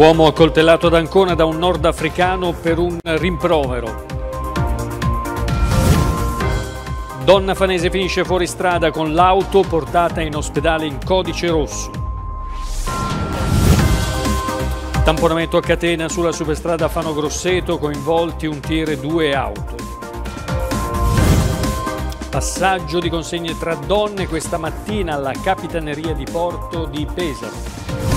Uomo accoltellato ad Ancona da un nordafricano per un rimprovero. Donna fanese finisce fuori strada con l'auto portata in ospedale in codice rosso. Tamponamento a catena sulla superstrada Fano Grosseto, coinvolti un tir e due auto. Passaggio di consegne tra donne questa mattina alla Capitaneria di Porto di Pesaro.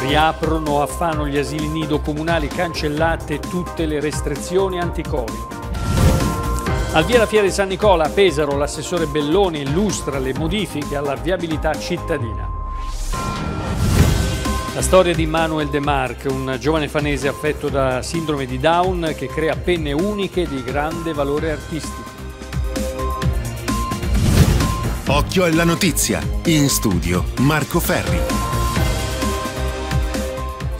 Riaprono a Fano gli asili nido comunali, cancellate tutte le restrizioni anti Al via la Fiera di San Nicola a Pesaro l'assessore Belloni illustra le modifiche alla viabilità cittadina. La storia di Manuel De Marc, un giovane fanese affetto da sindrome di Down che crea penne uniche di grande valore artistico. Occhio alla notizia. In studio Marco Ferri.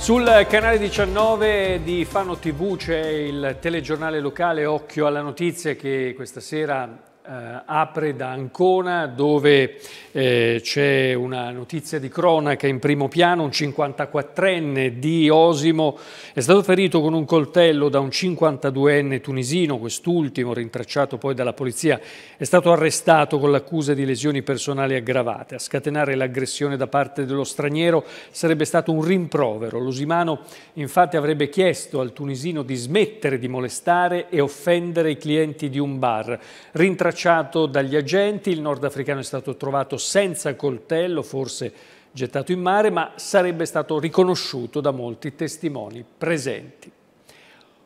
Sul canale 19 di Fano TV c'è il telegiornale locale Occhio alla Notizia che questa sera Uh, apre da Ancona dove eh, c'è una notizia di cronaca in primo piano, un 54enne di Osimo è stato ferito con un coltello da un 52enne tunisino, quest'ultimo rintracciato poi dalla polizia è stato arrestato con l'accusa di lesioni personali aggravate. A scatenare l'aggressione da parte dello straniero sarebbe stato un rimprovero. L'Osimano infatti avrebbe chiesto al tunisino di smettere di molestare e offendere i clienti di un bar. Rintracciato tracciato dagli agenti, il nordafricano è stato trovato senza coltello, forse gettato in mare, ma sarebbe stato riconosciuto da molti testimoni presenti.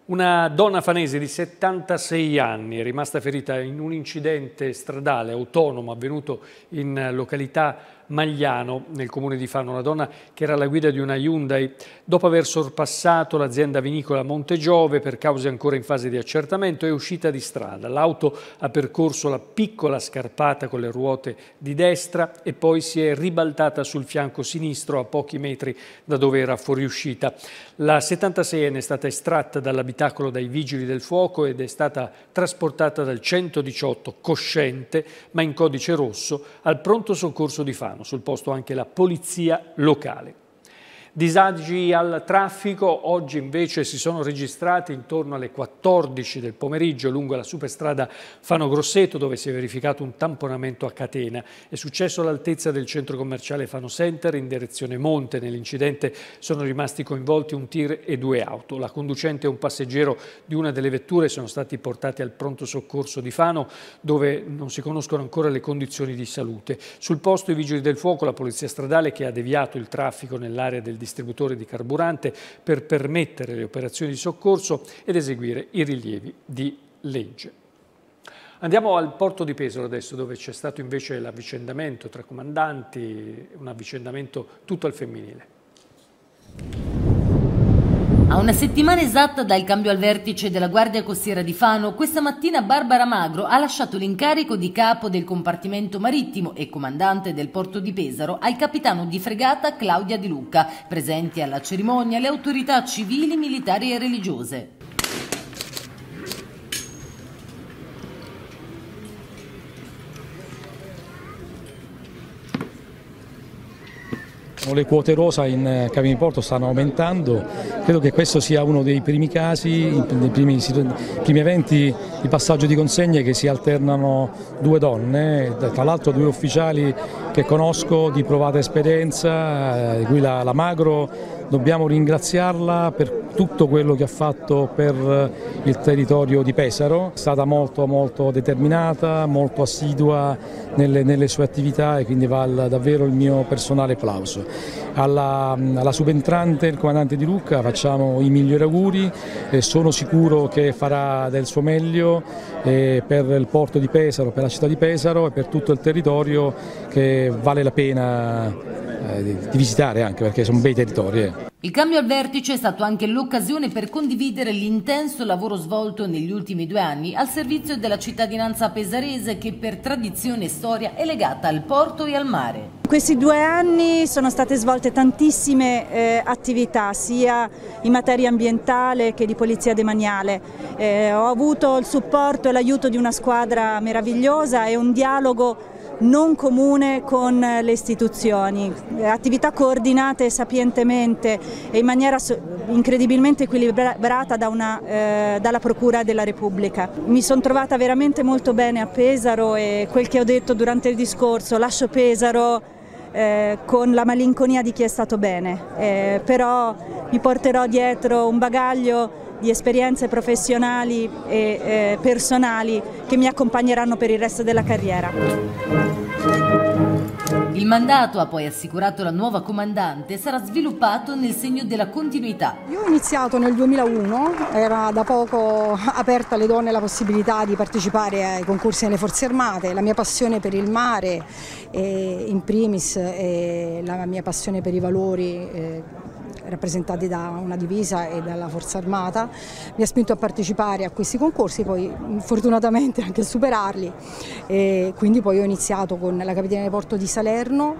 Una donna fanese di 76 anni è rimasta ferita in un incidente stradale autonomo avvenuto in località Magliano, nel comune di Fano. La donna che era alla guida di una Hyundai, dopo aver sorpassato l'azienda vinicola Montegiove per cause ancora in fase di accertamento, è uscita di strada. L'auto ha percorso la piccola scarpata con le ruote di destra e poi si è ribaltata sul fianco sinistro a pochi metri da dove era fuoriuscita. La 76enne è stata estratta dall'abitazione l'abitacolo dai vigili del fuoco ed è stata trasportata dal 118 cosciente, ma in codice rosso, al pronto soccorso di Fano, sul posto anche la polizia locale. Disagi al traffico oggi invece si sono registrati intorno alle 14 del pomeriggio lungo la superstrada Fano Grosseto dove si è verificato un tamponamento a catena. È successo all'altezza del centro commerciale Fano Center in direzione Monte. Nell'incidente sono rimasti coinvolti un tir e due auto. La conducente e un passeggero di una delle vetture sono stati portati al pronto soccorso di Fano dove non si conoscono ancora le condizioni di salute. Sul posto i vigili del fuoco, la polizia stradale che ha deviato il traffico nell'area del distributore di carburante per permettere le operazioni di soccorso ed eseguire i rilievi di legge. Andiamo al porto di Pesaro adesso, dove c'è stato invece l'avvicendamento tra comandanti, un avvicendamento tutto al femminile. A una settimana esatta dal cambio al vertice della Guardia Costiera di Fano, questa mattina Barbara Magro ha lasciato l'incarico di capo del compartimento marittimo e comandante del porto di Pesaro al capitano di fregata Claudia Di Lucca, presenti alla cerimonia le autorità civili, militari e religiose. Le quote rosa in eh, cabine di porto stanno aumentando, credo che questo sia uno dei primi casi, dei primi, primi eventi di passaggio di consegne che si alternano due donne, tra l'altro due ufficiali che conosco di provata esperienza, eh, di cui la, la Magro dobbiamo ringraziarla per tutto quello che ha fatto per eh, il territorio di Pesaro, è stata molto, molto determinata, molto assidua nelle, nelle sue attività e quindi va davvero il mio personale applauso. Alla, alla subentrante, il comandante di Lucca, facciamo i migliori auguri, e sono sicuro che farà del suo meglio eh, per il porto di Pesaro, per la città di Pesaro e per tutto il territorio che vale la pena eh, di, visitare anche perché sono bei territori. Eh. Il cambio al vertice è stato anche l'occasione per condividere l'intenso lavoro svolto negli ultimi due anni al servizio della cittadinanza pesarese che per tradizione e storia è legata al porto e al mare. In questi due anni sono state svolte tantissime eh, attività, sia in materia ambientale che di polizia demaniale. Eh, ho avuto il supporto e l'aiuto di una squadra meravigliosa e un dialogo non comune con le istituzioni, attività coordinate sapientemente e in maniera incredibilmente equilibrata da una, eh, dalla Procura della Repubblica. Mi sono trovata veramente molto bene a Pesaro e quel che ho detto durante il discorso, lascio Pesaro eh, con la malinconia di chi è stato bene, eh, però mi porterò dietro un bagaglio di esperienze professionali e eh, personali che mi accompagneranno per il resto della carriera. Il mandato, ha poi assicurato la nuova comandante, sarà sviluppato nel segno della continuità. Io ho iniziato nel 2001, era da poco aperta alle donne la possibilità di partecipare ai concorsi delle forze armate, la mia passione per il mare eh, in primis e la mia passione per i valori eh, rappresentati da una divisa e dalla Forza Armata, mi ha spinto a partecipare a questi concorsi, poi fortunatamente anche a superarli e quindi poi ho iniziato con la Capitania di Porto di Salerno,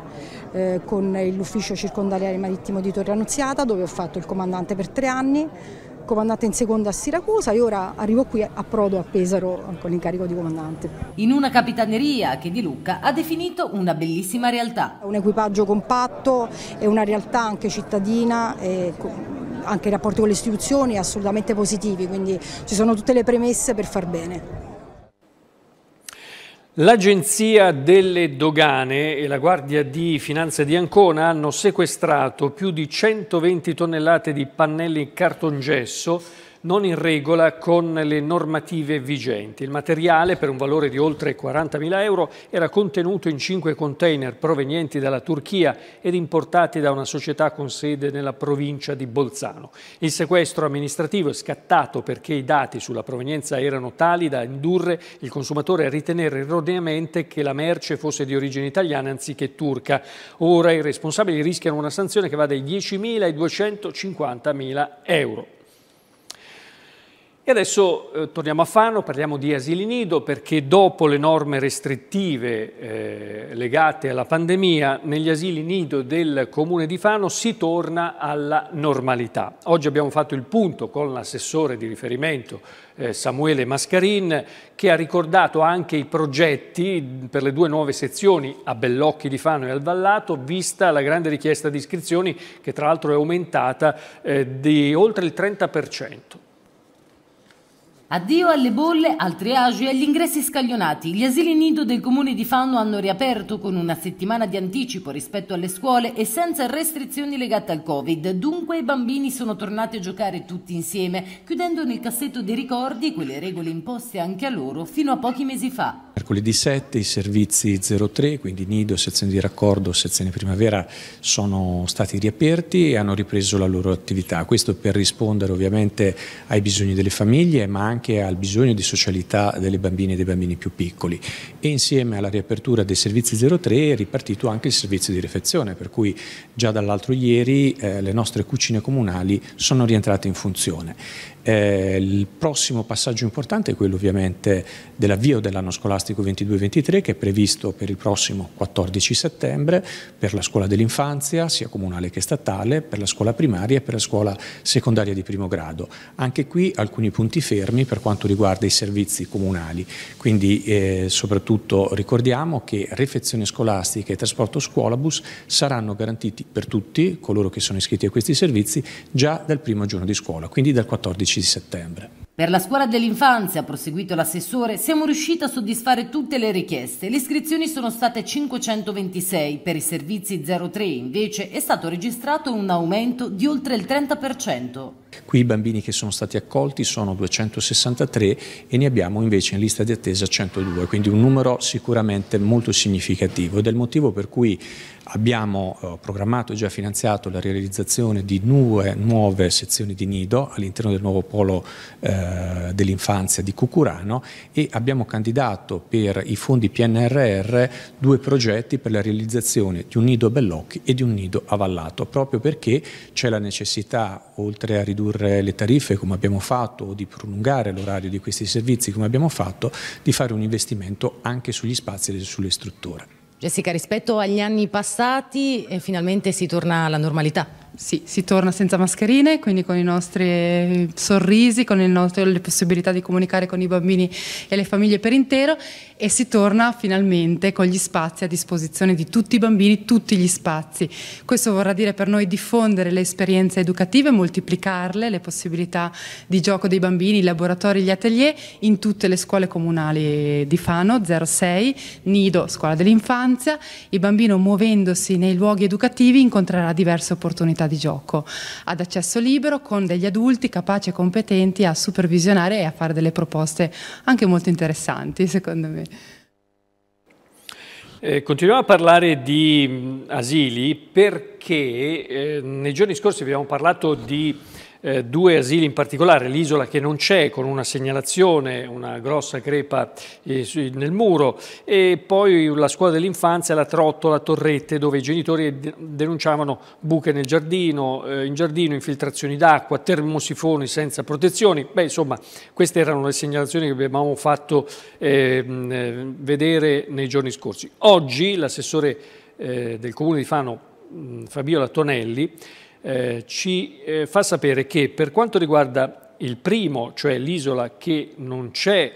eh, con l'ufficio circondariale marittimo di Torre Annunziata dove ho fatto il comandante per tre anni, comandante in seconda a Siracusa e ora arrivo qui a Prodo a Pesaro con l'incarico di comandante. In una capitaneria che di Lucca ha definito una bellissima realtà. Un equipaggio compatto, è una realtà anche cittadina, anche i rapporti con le istituzioni assolutamente positivi, quindi ci sono tutte le premesse per far bene. L'Agenzia delle Dogane e la Guardia di Finanza di Ancona hanno sequestrato più di 120 tonnellate di pannelli cartongesso non in regola con le normative vigenti. Il materiale, per un valore di oltre 40.000 euro, era contenuto in cinque container provenienti dalla Turchia ed importati da una società con sede nella provincia di Bolzano. Il sequestro amministrativo è scattato perché i dati sulla provenienza erano tali da indurre il consumatore a ritenere erroneamente che la merce fosse di origine italiana anziché turca. Ora i responsabili rischiano una sanzione che va dai 10.000 ai 250.000 euro. E adesso eh, torniamo a Fano, parliamo di asili nido perché dopo le norme restrittive eh, legate alla pandemia negli asili nido del comune di Fano si torna alla normalità. Oggi abbiamo fatto il punto con l'assessore di riferimento eh, Samuele Mascarin che ha ricordato anche i progetti per le due nuove sezioni a Bellocchi di Fano e al Vallato vista la grande richiesta di iscrizioni che tra l'altro è aumentata eh, di oltre il 30%. Addio alle bolle, al triage e agli ingressi scaglionati. Gli asili nido del comune di Fanno hanno riaperto con una settimana di anticipo rispetto alle scuole e senza restrizioni legate al Covid. Dunque i bambini sono tornati a giocare tutti insieme, chiudendo nel cassetto dei ricordi quelle regole imposte anche a loro fino a pochi mesi fa. Mercoledì 7 i servizi 03, quindi nido, sezione di raccordo, sezione primavera, sono stati riaperti e hanno ripreso la loro attività. Questo per rispondere ovviamente ai bisogni delle famiglie, ma anche anche al bisogno di socialità delle bambine e dei bambini più piccoli e insieme alla riapertura dei servizi 03 è ripartito anche il servizio di refezione per cui già dall'altro ieri eh, le nostre cucine comunali sono rientrate in funzione. Eh, il prossimo passaggio importante è quello ovviamente dell'avvio dell'anno scolastico 22-23 che è previsto per il prossimo 14 settembre per la scuola dell'infanzia sia comunale che statale, per la scuola primaria e per la scuola secondaria di primo grado. Anche qui alcuni punti fermi per quanto riguarda i servizi comunali, quindi eh, soprattutto ricordiamo che refezione scolastica e trasporto scuolabus saranno garantiti per tutti coloro che sono iscritti a questi servizi già dal primo giorno di scuola, quindi dal 14 di settembre. Per la scuola dell'infanzia, ha proseguito l'assessore, siamo riusciti a soddisfare tutte le richieste. Le iscrizioni sono state 526, per i servizi 03 invece è stato registrato un aumento di oltre il 30%. Qui i bambini che sono stati accolti sono 263 e ne abbiamo invece in lista di attesa 102, quindi un numero sicuramente molto significativo ed è il motivo per cui abbiamo eh, programmato e già finanziato la realizzazione di due nuove sezioni di nido all'interno del nuovo polo eh, dell'infanzia di Cucurano e abbiamo candidato per i fondi PNRR due progetti per la realizzazione di un nido a Bellocchi e di un nido avallato, proprio perché c'è la necessità, oltre a ridurre ridurre le tariffe come abbiamo fatto o di prolungare l'orario di questi servizi come abbiamo fatto, di fare un investimento anche sugli spazi e sulle strutture. Jessica, rispetto agli anni passati eh, finalmente si torna alla normalità? sì, si torna senza mascherine, quindi con i nostri eh, sorrisi, con nostro, le possibilità di comunicare con i bambini e le famiglie per intero e si torna finalmente con gli spazi a disposizione di tutti i bambini, tutti gli spazi. Questo vorrà dire per noi diffondere le esperienze educative, moltiplicarle, le possibilità di gioco dei bambini, i laboratori, gli atelier in tutte le scuole comunali di Fano, 06, Nido, scuola dell'infanzia. Il bambino muovendosi nei luoghi educativi incontrerà diverse opportunità modalità di gioco ad accesso libero con degli adulti capaci e competenti a supervisionare e a fare delle proposte anche molto interessanti secondo me. Eh, continuiamo a parlare di mm, asili perché eh, nei giorni scorsi abbiamo parlato di eh, due asili in particolare, l'isola che non c'è con una segnalazione, una grossa crepa eh, nel muro e poi la scuola dell'infanzia, la Trottola Torrette dove i genitori denunciavano buche nel giardino, eh, in giardino infiltrazioni d'acqua, termosifoni senza protezioni, beh insomma queste erano le segnalazioni che abbiamo fatto ehm, eh, vedere nei giorni scorsi. Oggi l'assessore eh, del comune di Fano Fabiola Tonelli eh, ci eh, fa sapere che per quanto riguarda il primo, cioè l'isola che non c'è,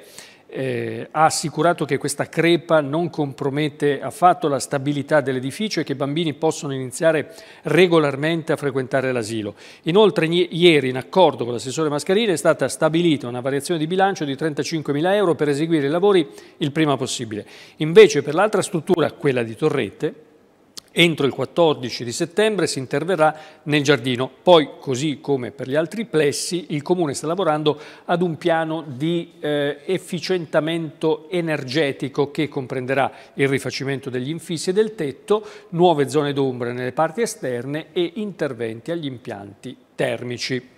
eh, ha assicurato che questa crepa non compromette affatto la stabilità dell'edificio e che i bambini possono iniziare regolarmente a frequentare l'asilo. Inoltre ieri, in accordo con l'assessore Mascarini, è stata stabilita una variazione di bilancio di 35.000 euro per eseguire i lavori il prima possibile. Invece per l'altra struttura, quella di Torrette, Entro il 14 di settembre si interverrà nel giardino. Poi, così come per gli altri plessi, il Comune sta lavorando ad un piano di eh, efficientamento energetico che comprenderà il rifacimento degli infissi e del tetto, nuove zone d'ombra nelle parti esterne e interventi agli impianti termici.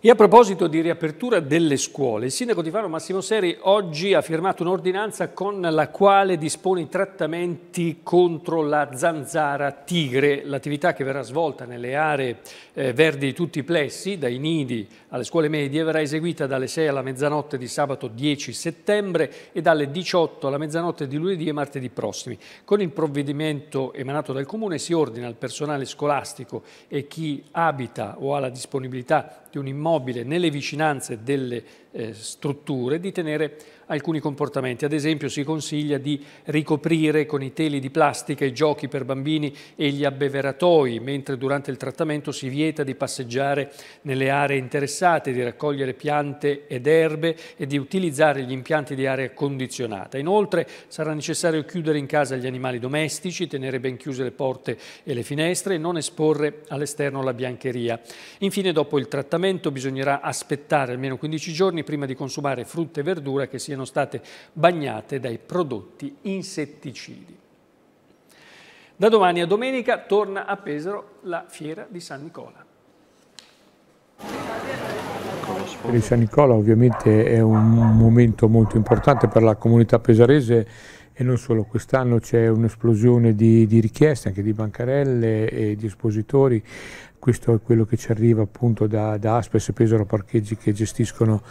E a proposito di riapertura delle scuole, il sindaco di Faro Massimo Seri oggi ha firmato un'ordinanza con la quale dispone i trattamenti contro la zanzara tigre, l'attività che verrà svolta nelle aree eh, verdi di tutti i plessi, dai nidi alle scuole medie, verrà eseguita dalle 6 alla mezzanotte di sabato 10 settembre e dalle 18 alla mezzanotte di lunedì e martedì prossimi. Con il provvedimento emanato dal Comune si ordina al personale scolastico e chi abita o ha la disponibilità di un immobile immobile nelle vicinanze delle eh, strutture di tenere alcuni comportamenti. Ad esempio si consiglia di ricoprire con i teli di plastica i giochi per bambini e gli abbeveratoi, mentre durante il trattamento si vieta di passeggiare nelle aree interessate, di raccogliere piante ed erbe e di utilizzare gli impianti di aria condizionata. Inoltre sarà necessario chiudere in casa gli animali domestici, tenere ben chiuse le porte e le finestre e non esporre all'esterno la biancheria. Infine dopo il trattamento bisognerà aspettare almeno 15 giorni prima di consumare frutta e verdura che siano state bagnate dai prodotti insetticidi. Da domani a domenica torna a Pesaro la fiera di San Nicola. Per il San Nicola ovviamente è un momento molto importante per la comunità pesarese e non solo, quest'anno c'è un'esplosione di, di, richieste anche di bancarelle e di espositori questo è quello che ci arriva appunto da, da Aspes e Pesaro Parcheggi che gestiscono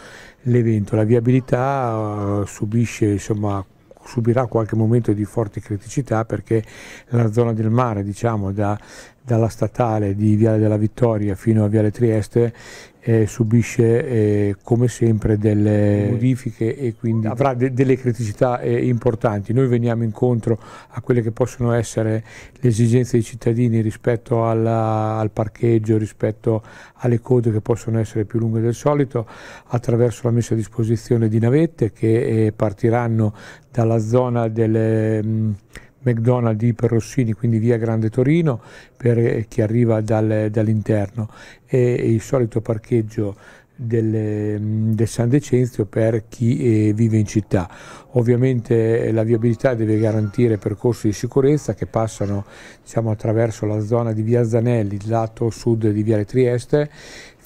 l'evento. La viabilità eh, subisce insomma subirà qualche momento di forti criticità perché la zona del mare, diciamo, da, dalla statale di Viale della Vittoria fino a Viale Trieste eh, subisce eh, come sempre delle modifiche e quindi avrà de delle criticità eh, importanti. Noi veniamo incontro a quelle che possono essere le esigenze dei cittadini rispetto alla, al parcheggio, rispetto alle code che possono essere più lunghe del solito, attraverso la messa a disposizione di navette che eh, partiranno dalla zona delle... Mh, McDonald's di Perrossini, quindi via Grande Torino, per eh, chi arriva dal, dall'interno, e, e, il solito parcheggio del, mm, del San Decenzio per chi eh, vive in città. Ovviamente eh, la viabilità deve garantire percorsi di sicurezza che passano diciamo, attraverso la zona di via Zanelli, lato sud di Viale Trieste,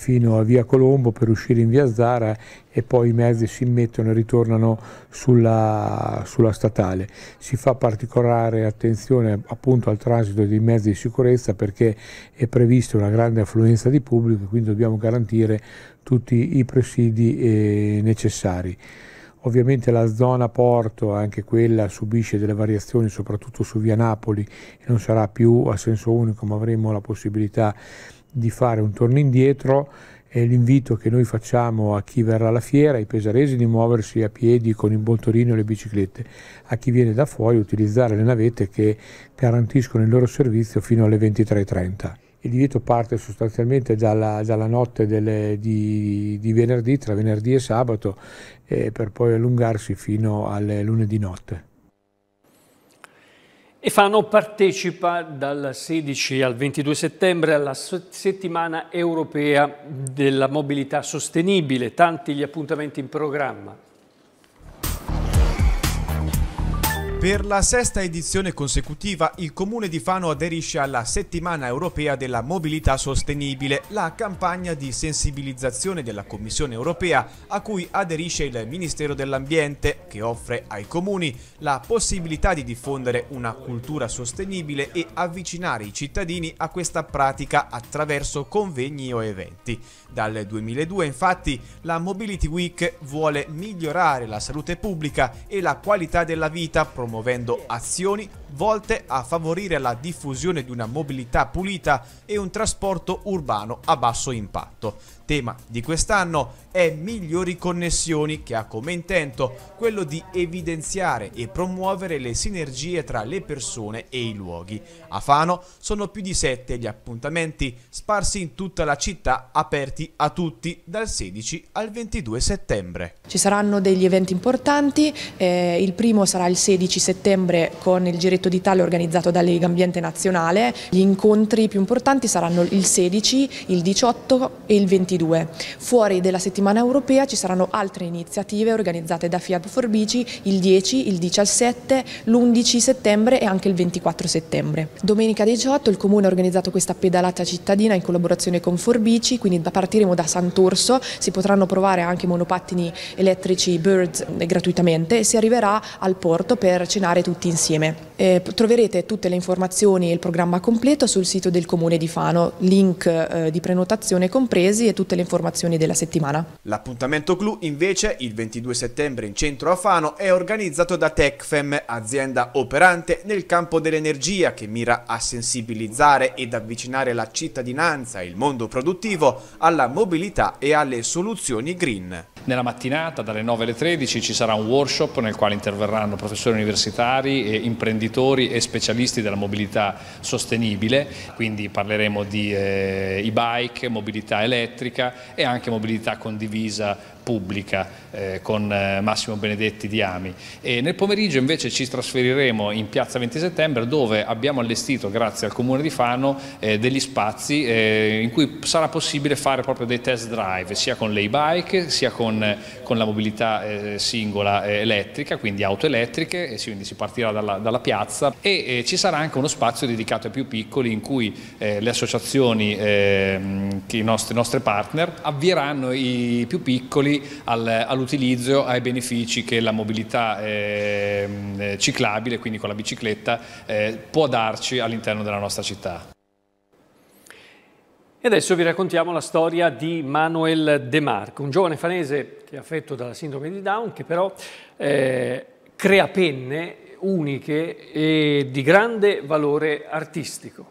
fino a via Colombo per uscire in via Zara e poi i mezzi si mettono e ritornano sulla, sulla statale. Si fa particolare attenzione appunto al transito dei mezzi di sicurezza perché è prevista una grande affluenza di pubblico, e quindi dobbiamo garantire tutti i presidi eh, necessari. Ovviamente la zona porto, anche quella, subisce delle variazioni, soprattutto su via Napoli, non sarà più a senso unico, ma avremo la possibilità di di fare un torno indietro e l'invito che noi facciamo a chi verrà alla fiera, ai pesaresi di muoversi a piedi con il bontorino e le biciclette, a chi viene da fuori utilizzare le navette che garantiscono il loro servizio fino alle 23.30. Il divieto parte sostanzialmente dalla, dalla notte delle, di, di, venerdì, tra venerdì e sabato, eh, per poi allungarsi fino al lunedì notte. E Fano partecipa dal 16 al 22 settembre alla settimana europea della mobilità sostenibile, tanti gli appuntamenti in programma. Per la sesta edizione consecutiva il Comune di Fano aderisce alla Settimana Europea della Mobilità Sostenibile, la campagna di sensibilizzazione della Commissione Europea a cui aderisce il Ministero dell'Ambiente, che offre ai comuni la possibilità di diffondere una cultura sostenibile e avvicinare i cittadini a questa pratica attraverso convegni o eventi. Dal 2002 infatti la Mobility Week vuole migliorare la salute pubblica e la qualità della vita promuovendo promuovendo azioni volte a favorire la diffusione di una mobilità pulita e un trasporto urbano a basso impatto tema di quest'anno è Migliori connessioni che ha come intento quello di evidenziare e promuovere le sinergie tra le persone e i luoghi. A Fano sono più di sette gli appuntamenti sparsi in tutta la città aperti a tutti dal 16 al 22 settembre. Ci saranno degli eventi importanti, eh, il primo sarà il 16 settembre con il giretto d'Italia organizzato da Lega Ambiente Nazionale, gli incontri più importanti saranno il 16, il 18 e il 22 2022. Fuori della settimana europea ci saranno altre iniziative organizzate da Fiat Forbici il 10, il 17, l'11 settembre e anche il 24 settembre. Domenica 18 il Comune ha organizzato questa pedalata cittadina in collaborazione con Forbici, quindi partiremo da Sant'Orso, si potranno provare anche monopattini elettrici Birds eh, gratuitamente e si arriverà al porto per cenare tutti insieme. Eh, troverete tutte le informazioni e il programma completo sul sito del Comune di Fano, link eh, di prenotazione compresi e tutti tutte le informazioni della settimana. L'appuntamento clou invece il 22 settembre in centro a Fano è organizzato da Tecfem, azienda operante nel campo dell'energia che mira a sensibilizzare ed avvicinare la cittadinanza e il mondo produttivo alla mobilità e alle soluzioni green. Nella mattinata dalle 9 alle 13 ci sarà un workshop nel quale interverranno professori universitari, e imprenditori e specialisti della mobilità sostenibile, quindi parleremo di e-bike, eh, mobilità elettrica e anche mobilità condivisa pubblica eh, con eh, Massimo Benedetti di Ami. E nel pomeriggio invece ci trasferiremo in piazza 20 settembre dove abbiamo allestito, grazie al Comune di Fano, eh, degli spazi eh, in cui sarà possibile fare proprio dei test drive sia con le e bike sia con, eh, con la mobilità eh, singola elettrica, quindi auto elettriche, e quindi si partirà dalla, dalla piazza e ci sarà anche uno spazio dedicato ai più piccoli in cui le associazioni, ehm, i nostri, nostri partner, avvieranno i più piccoli valori all'utilizzo, ai benefici che la mobilità ehm, eh, ciclabile, quindi con la bicicletta, eh, può darci all'interno della nostra città. E adesso vi raccontiamo la storia di Manuel De Marco, un giovane fanese che è affetto dalla sindrome di Down, che però eh, crea penne uniche e di grande valore artistico.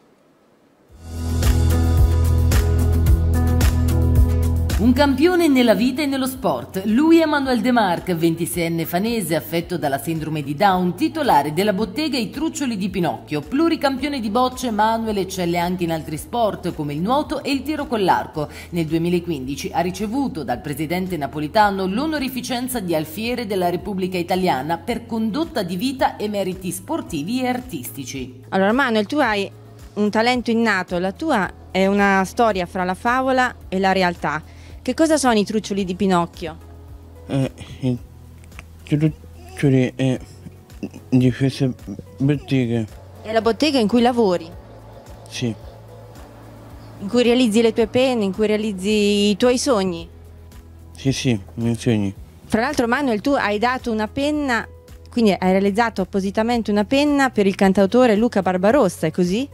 Un campione nella vita e nello sport, lui è Manuel De Marc, 26enne fanese affetto dalla sindrome di Down, titolare della bottega I Truccioli di Pinocchio. Pluricampione di bocce, Manuel eccelle anche in altri sport come il nuoto e il tiro con l'arco. Nel 2015 ha ricevuto dal presidente napolitano l'onorificenza di alfiere della Repubblica Italiana per condotta di vita e meriti sportivi e artistici. Allora Manuel, tu hai un talento innato, la tua è una storia fra la favola e la realtà che cosa sono i truccioli di Pinocchio? Eh, I truccioli eh, di questa botteghe. È la bottega in cui lavori? Sì. In cui realizzi le tue penne, in cui realizzi i tuoi sogni? Sì, sì, i miei sogni. Fra l'altro Manuel, tu hai dato una penna, quindi hai realizzato appositamente una penna per il cantautore Luca Barbarossa, è così?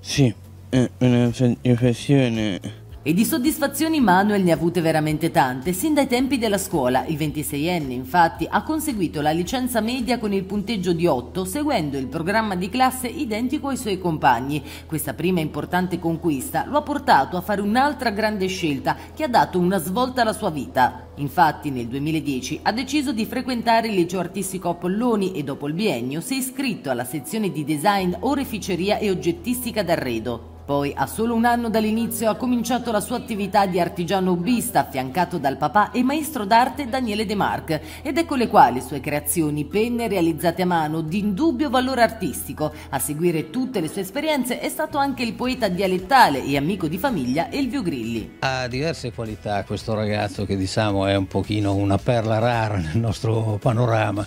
Sì, è una passione e di soddisfazioni Manuel ne ha avute veramente tante, sin dai tempi della scuola. Il 26enne, infatti, ha conseguito la licenza media con il punteggio di 8, seguendo il programma di classe identico ai suoi compagni. Questa prima importante conquista lo ha portato a fare un'altra grande scelta che ha dato una svolta alla sua vita. Infatti nel 2010 ha deciso di frequentare il liceo artistico Apolloni e dopo il biennio si è iscritto alla sezione di design, oreficeria e oggettistica d'arredo. Poi, a solo un anno dall'inizio, ha cominciato la sua attività di artigiano ubbista, affiancato dal papà e maestro d'arte Daniele De Marc, ed ecco le quali sue creazioni, penne realizzate a mano, di indubbio valore artistico. A seguire tutte le sue esperienze è stato anche il poeta dialettale e amico di famiglia Elvio Grilli. Ha diverse qualità questo ragazzo che diciamo è un pochino una perla rara nel nostro panorama.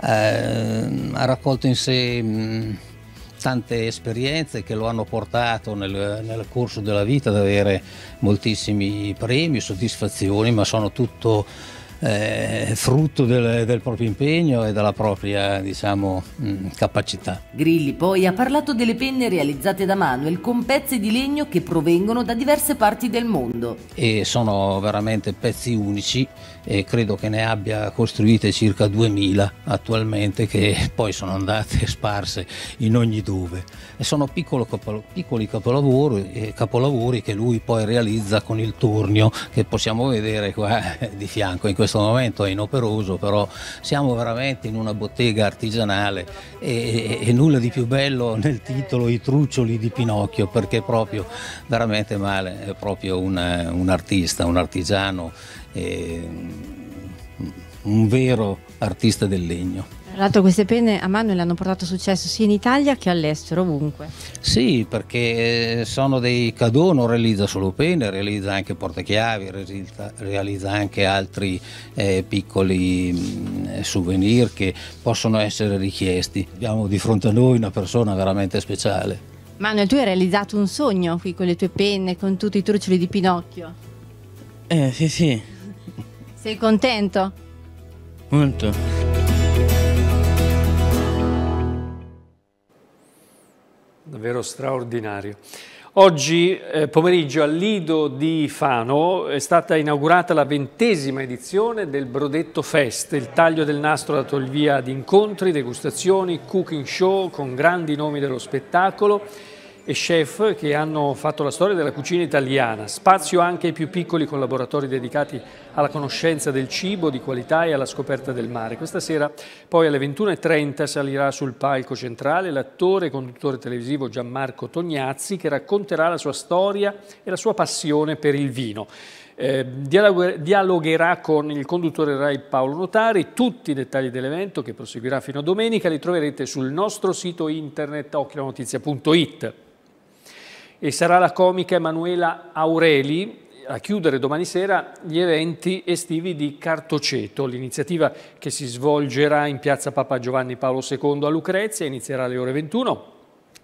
Eh, ha raccolto in sé... Mh, mm, tante esperienze che lo hanno portato nel, nel, corso della vita ad avere moltissimi premi, soddisfazioni, ma sono tutto eh, frutto del, del, proprio impegno e della propria diciamo, mh, mm, capacità. Grilli poi ha parlato delle penne realizzate da Manuel con pezzi di legno che provengono da diverse parti del mondo. E sono veramente pezzi unici e credo che ne abbia costruite circa 2000 attualmente che poi sono andate sparse in ogni dove e sono capo, piccoli capolavori, eh, capolavori, che lui poi realizza con il tornio che possiamo vedere qua di fianco in questo momento è inoperoso però siamo veramente in una bottega artigianale e, e, e nulla di più bello nel titolo i truccioli di Pinocchio perché proprio veramente male è proprio un, un artista un artigiano eh, un vero artista del legno. Tra l'altro queste penne a Manuel hanno portato successo sia in Italia che all'estero, ovunque. Sì, perché eh, sono dei cadò, non realizza solo penne, realizza anche portachiavi, realizza, realizza anche altri eh, piccoli mh, mm, souvenir che possono essere richiesti. Abbiamo di fronte a noi una persona veramente speciale. Manuel, tu hai realizzato un sogno qui con le tue penne, con tutti i truccioli di Pinocchio. Eh sì sì, sei contento? Molto. Davvero straordinario. Oggi eh, pomeriggio al Lido di Fano è stata inaugurata la ventesima edizione del Brodetto Fest, il taglio del nastro dato il via ad incontri, degustazioni, cooking show con grandi nomi dello spettacolo e chef che hanno fatto la storia della cucina italiana, spazio anche ai più piccoli collaboratori dedicati alla conoscenza del cibo di qualità e alla scoperta del mare. Questa sera poi alle 21.30 salirà sul palco centrale l'attore e conduttore televisivo Gianmarco Tognazzi che racconterà la sua storia e la sua passione per il vino. Eh, dialogherà con il conduttore Rai Paolo Notari, tutti i dettagli dell'evento che proseguirà fino a domenica li troverete sul nostro sito internet occhianotizia.it e sarà la comica Emanuela Aureli a chiudere domani sera gli eventi estivi di Cartoceto, l'iniziativa che si svolgerà in piazza Papa Giovanni Paolo II a Lucrezia, inizierà alle ore 21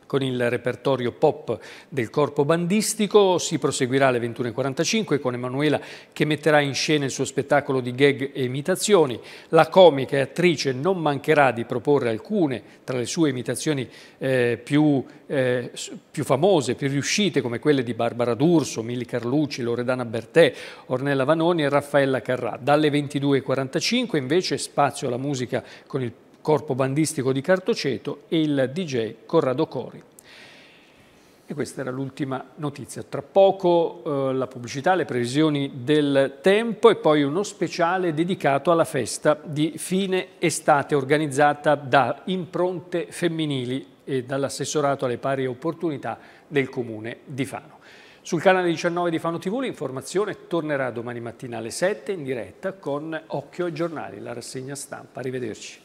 con il repertorio pop del corpo bandistico. Si proseguirà alle 21.45 con Emanuela che metterà in scena il suo spettacolo di gag e imitazioni. La comica e attrice non mancherà di proporre alcune tra le sue imitazioni eh, più, eh, più famose, più riuscite, come quelle di Barbara D'Urso, Milly Carlucci, Loredana Bertè, Ornella Vanoni e Raffaella Carrà. Dalle 22.45 invece spazio alla musica con il corpo bandistico di Cartoceto e il DJ Corrado Cori. E questa era l'ultima notizia. Tra poco eh, la pubblicità, le previsioni del tempo e poi uno speciale dedicato alla festa di fine estate organizzata da Impronte Femminili e dall'assessorato alle pari opportunità del Comune di Fano. Sul canale 19 di Fano TV l'informazione tornerà domani mattina alle 7 in diretta con Occhio ai giornali, la rassegna stampa. Arrivederci.